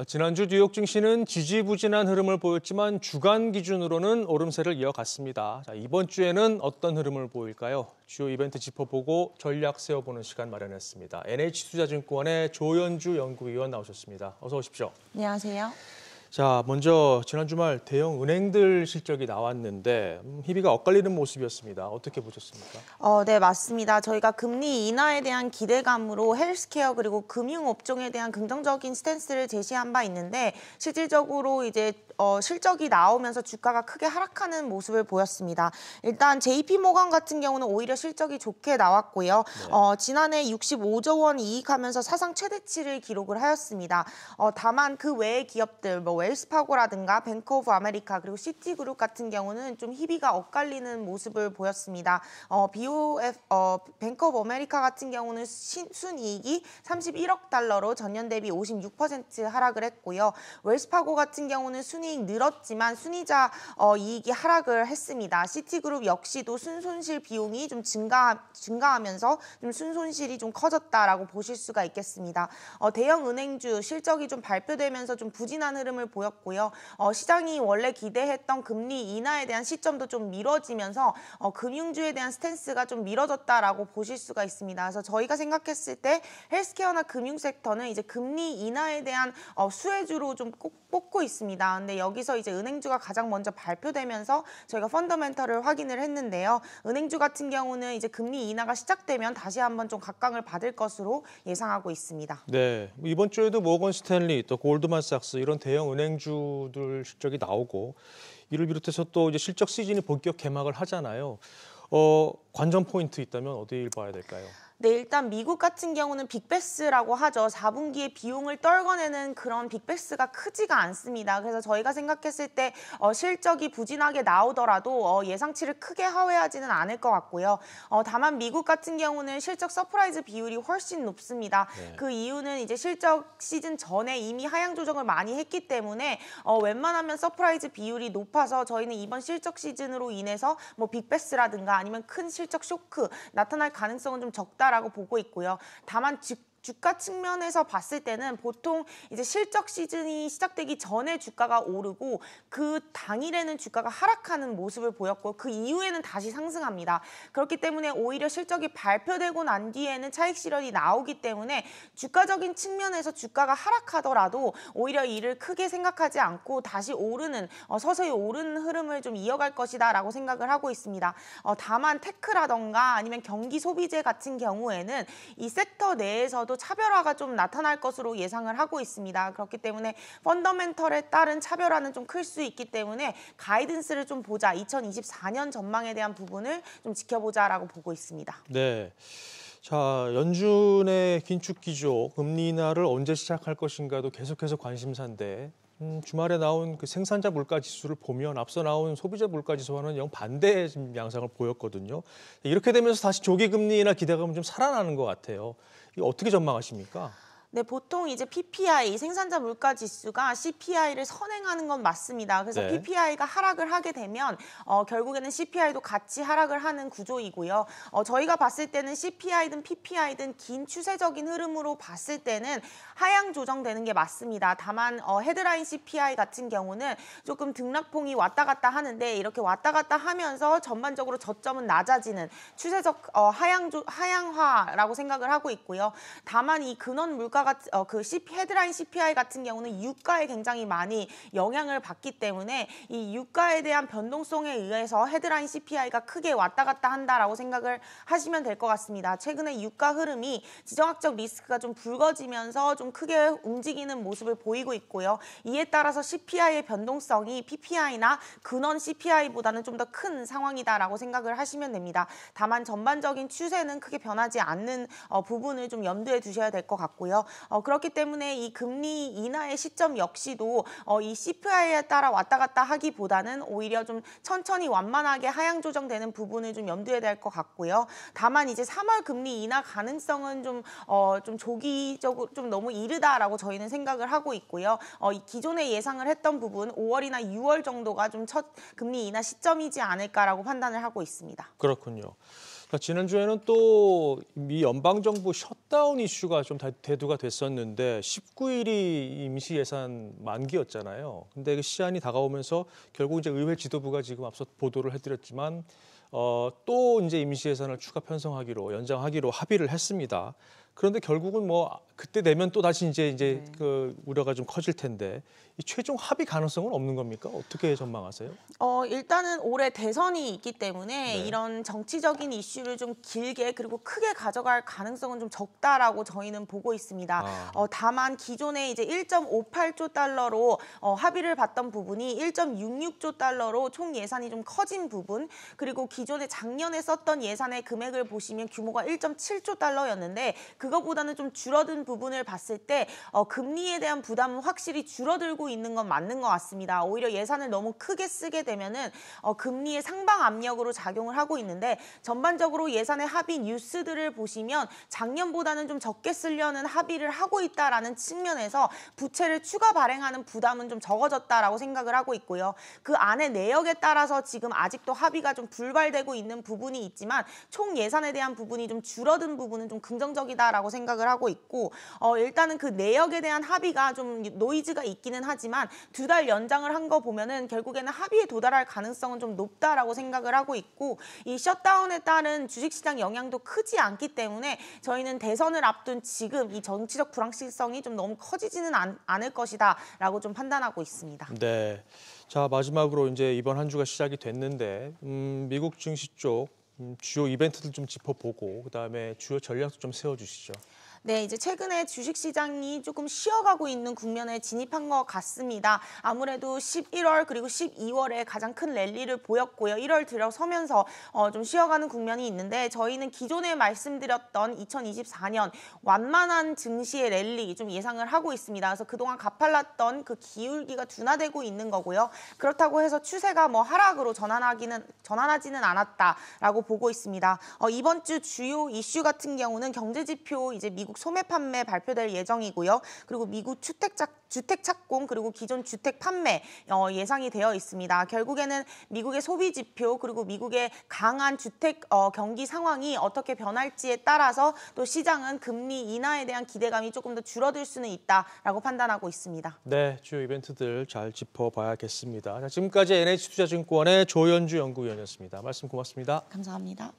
어, 지난주 뉴욕 증시는 지지부진한 흐름을 보였지만 주간 기준으로는 오름세를 이어갔습니다. 자, 이번 주에는 어떤 흐름을 보일까요? 주요 이벤트 짚어보고 전략 세워보는 시간 마련했습니다. NH투자증권의 조현주 연구위원 나오셨습니다. 어서 오십시오. 안녕하세요. 자, 먼저 지난 주말 대형 은행들 실적이 나왔는데 음, 희비가 엇갈리는 모습이었습니다. 어떻게 보셨습니까? 어, 네, 맞습니다. 저희가 금리 인하에 대한 기대감으로 헬스케어 그리고 금융 업종에 대한 긍정적인 스탠스를 제시한 바 있는데 실질적으로 이제 어, 실적이 나오면서 주가가 크게 하락하는 모습을 보였습니다. 일단 JP 모건 같은 경우는 오히려 실적이 좋게 나왔고요. 네. 어, 지난해 65조 원 이익하면서 사상 최대치를 기록을 하였습니다. 어, 다만 그 외의 기업들 뭐 웰스파고라든가 뱅크 오브 아메리카 그리고 시티그룹 같은 경우는 좀 희비가 엇갈리는 모습을 보였습니다. 어, BOF 어, 뱅크 오브 아메리카 같은 경우는 순이익이 31억 달러로 전년 대비 56% 하락을 했고요. 웰스파고 같은 경우는 순이 순이익 늘었지만 순이자 어, 이익이 하락을 했습니다. 시티그룹 역시도 순손실 비용이 좀 증가, 증가하면서 좀 순손실이 좀 커졌다라고 보실 수가 있겠습니다. 어, 대형 은행주 실적이 좀 발표되면서 좀 부진한 흐름을 보였고요. 어, 시장이 원래 기대했던 금리 인하에 대한 시점도 좀 미뤄지면서 어, 금융주에 대한 스탠스가 좀 미뤄졌다라고 보실 수가 있습니다. 그래서 저희가 생각했을 때 헬스케어나 금융 섹터는 이제 금리 인하에 대한 어, 수혜주로 좀 꼭, 뽑고 있습니다. 근데 여기서 이제 은행주가 가장 먼저 발표되면서 저희가 펀더멘털를 확인을 했는데요. 은행주 같은 경우는 이제 금리 인하가 시작되면 다시 한번 좀 각광을 받을 것으로 예상하고 있습니다. 네, 이번 주에도 모건 스탠리 또 골드만삭스 이런 대형 은행주들 실적이 나오고 이를 비롯해서 또 이제 실적 시즌이 본격 개막을 하잖아요. 어, 관전 포인트 있다면 어디를 봐야 될까요? 네, 일단 미국 같은 경우는 빅베스라고 하죠. 4분기에 비용을 떨궈내는 그런 빅베스가 크지가 않습니다. 그래서 저희가 생각했을 때 어, 실적이 부진하게 나오더라도 어, 예상치를 크게 하회하지는 않을 것 같고요. 어, 다만 미국 같은 경우는 실적 서프라이즈 비율이 훨씬 높습니다. 네. 그 이유는 이제 실적 시즌 전에 이미 하향 조정을 많이 했기 때문에 어, 웬만하면 서프라이즈 비율이 높아서 저희는 이번 실적 시즌으로 인해서 뭐 빅베스라든가 아니면 큰 실적 심적 쇼크 나타날 가능성은 좀 적다라고 보고 있고요. 다만 즉 주가 측면에서 봤을 때는 보통 이제 실적 시즌이 시작되기 전에 주가가 오르고 그 당일에는 주가가 하락하는 모습을 보였고 그 이후에는 다시 상승합니다. 그렇기 때문에 오히려 실적이 발표되고 난 뒤에는 차익 실현이 나오기 때문에 주가적인 측면에서 주가가 하락하더라도 오히려 이를 크게 생각하지 않고 다시 오르는 어, 서서히 오르는 흐름을 좀 이어갈 것이다라고 생각을 하고 있습니다. 어, 다만 테크라던가 아니면 경기 소비재 같은 경우에는 이 섹터 내에서도 차별화가 좀 나타날 것으로 예상을 하고 있습니다. 그렇기 때문에 펀더멘털에 따른 차별화는 좀 클 수 있기 때문에 가이든스를 좀 보자. 2024년 전망에 대한 부분을 좀 지켜보자라고 보고 있습니다. 네. 자, 연준의 긴축 기조, 금리 인하를 언제 시작할 것인가도 계속해서 관심사인데 음, 주말에 나온 그 생산자 물가 지수를 보면 앞서 나온 소비자 물가 지수와는 영 반대의 양상을 보였거든요. 이렇게 되면서 다시 조기 금리나 기대감은 좀 살아나는 것 같아요. 이거 어떻게 전망하십니까? 네, 보통 이제 PPI, 생산자 물가 지수가 CPI를 선행하는 건 맞습니다. 그래서 네. PPI가 하락을 하게 되면 어, 결국에는 CPI도 같이 하락을 하는 구조이고요. 어, 저희가 봤을 때는 CPI든 PPI든 긴 추세적인 흐름으로 봤을 때는 하향 조정되는 게 맞습니다. 다만 어, 헤드라인 CPI 같은 경우는 조금 등락폭이 왔다 갔다 하는데 이렇게 왔다 갔다 하면서 전반적으로 저점은 낮아지는 추세적 어, 하향 조, 하향화라고 생각을 하고 있고요. 다만 이 근원 물가 주가 같은 어, 그 CP, 헤드라인 CPI 같은 경우는 유가에 굉장히 많이 영향을 받기 때문에 이 유가에 대한 변동성에 의해서 헤드라인 CPI가 크게 왔다 갔다 한다라고 생각을 하시면 될 것 같습니다. 최근에 유가 흐름이 지정학적 리스크가 좀불거지면서좀 크게 움직이는 모습을 보이고 있고요. 이에 따라서 CPI의 변동성이 PPI나 근원 CPI보다는 좀 더 큰 상황이다라고 생각을 하시면 됩니다. 다만 전반적인 추세는 크게 변하지 않는 어, 부분을 좀 염두에 두셔야 될 것 같고요. 어, 그렇기 때문에 이 금리 인하의 시점 역시도 어, 이 CPI에 따라 왔다 갔다 하기보다는 오히려 좀 천천히 완만하게 하향 조정되는 부분을 좀 염두에 될것 같고요. 다만 이제 3월 금리 인하 가능성은 좀, 어, 좀 조기적으로 좀 너무 이르다라고 저희는 생각을 하고 있고요. 어, 기존에 예상을 했던 부분 5월이나 6월 정도가 좀 첫 금리 인하 시점이지 않을까라고 판단을 하고 있습니다. 그렇군요. 지난주에는 또 미 연방정부 셧 탑다운 이슈가 좀 대두가 됐었는데 19일이 임시 예산 만기였잖아요. 근데 그 시한이 다가오면서 결국 이제 의회 지도부가 지금 앞서 보도를 해드렸지만 어, 또 이제 임시 예산을 추가 편성하기로 연장하기로 합의를 했습니다. 그런데 결국은 뭐 그때 되면 또 다시 이제 이제 네. 그 우려가 좀 커질 텐데 이 최종 합의 가능성은 없는 겁니까? 어떻게 전망하세요? 어 일단은 올해 대선이 있기 때문에 네. 이런 정치적인 이슈를 좀 길게 그리고 크게 가져갈 가능성은 좀 적다라고 저희는 보고 있습니다. 아. 어 다만 기존에 이제 1.58조 달러로 어, 합의를 봤던 부분이 1.66조 달러로 총 예산이 좀 커진 부분 그리고 기존에 작년에 썼던 예산의 금액을 보시면 규모가 1.7조 달러였는데 그 그것보다는 좀 줄어든 부분을 봤을 때 어, 금리에 대한 부담은 확실히 줄어들고 있는 건 맞는 것 같습니다. 오히려 예산을 너무 크게 쓰게 되면은 어, 금리의 상방 압력으로 작용을 하고 있는데 전반적으로 예산의 합의 뉴스들을 보시면 작년보다는 좀 적게 쓰려는 합의를 하고 있다라는 측면에서 부채를 추가 발행하는 부담은 좀 적어졌다라고 생각을 하고 있고요. 그 안에 내역에 따라서 지금 아직도 합의가 좀 불발되고 있는 부분이 있지만 총 예산에 대한 부분이 좀 줄어든 부분은 좀 긍정적이다라고 라고 생각을 하고 있고 어, 일단은 그 내역에 대한 합의가 좀 노이즈가 있기는 하지만 두 달 연장을 한 거 보면은 결국에는 합의에 도달할 가능성은 좀 높다라고 생각을 하고 있고 이 셧다운에 따른 주식시장 영향도 크지 않기 때문에 저희는 대선을 앞둔 지금 이 정치적 불확실성이 좀 너무 커지지는 않, 않을 것이다라고 좀 판단하고 있습니다. 네. 자 마지막으로 이제 이번 한 주가 시작이 됐는데 음, 미국 증시 쪽 음, 주요 이벤트들 좀 짚어보고 그다음에 주요 전략도 좀 세워주시죠. 네, 이제 최근에 주식시장이 조금 쉬어가고 있는 국면에 진입한 것 같습니다. 아무래도 11월 그리고 12월에 가장 큰 랠리를 보였고요. 1월 들어서면서 어, 좀 쉬어가는 국면이 있는데 저희는 기존에 말씀드렸던 2024년 완만한 증시의 랠리 좀 예상을 하고 있습니다. 그래서 그동안 가팔랐던 그 기울기가 둔화되고 있는 거고요. 그렇다고 해서 추세가 뭐 하락으로 전환하기는 전환하지는 않았다라고 보고 있습니다. 어, 이번 주 주요 이슈 같은 경우는 경제 지표 이제 미국 소매 판매 발표될 예정이고요. 그리고 미국 주택, 주택 착공 그리고 기존 주택 판매 어, 예상이 되어 있습니다. 결국에는 미국의 소비 지표 그리고 미국의 강한 주택 어, 경기 상황이 어떻게 변할지에 따라서 또 시장은 금리 인하에 대한 기대감이 조금 더 줄어들 수는 있다라고 판단하고 있습니다. 네, 주요 이벤트들 잘 짚어봐야겠습니다. 자, 지금까지 NH투자증권의 조현주 연구위원이었습니다. 말씀 고맙습니다. 감사합니다.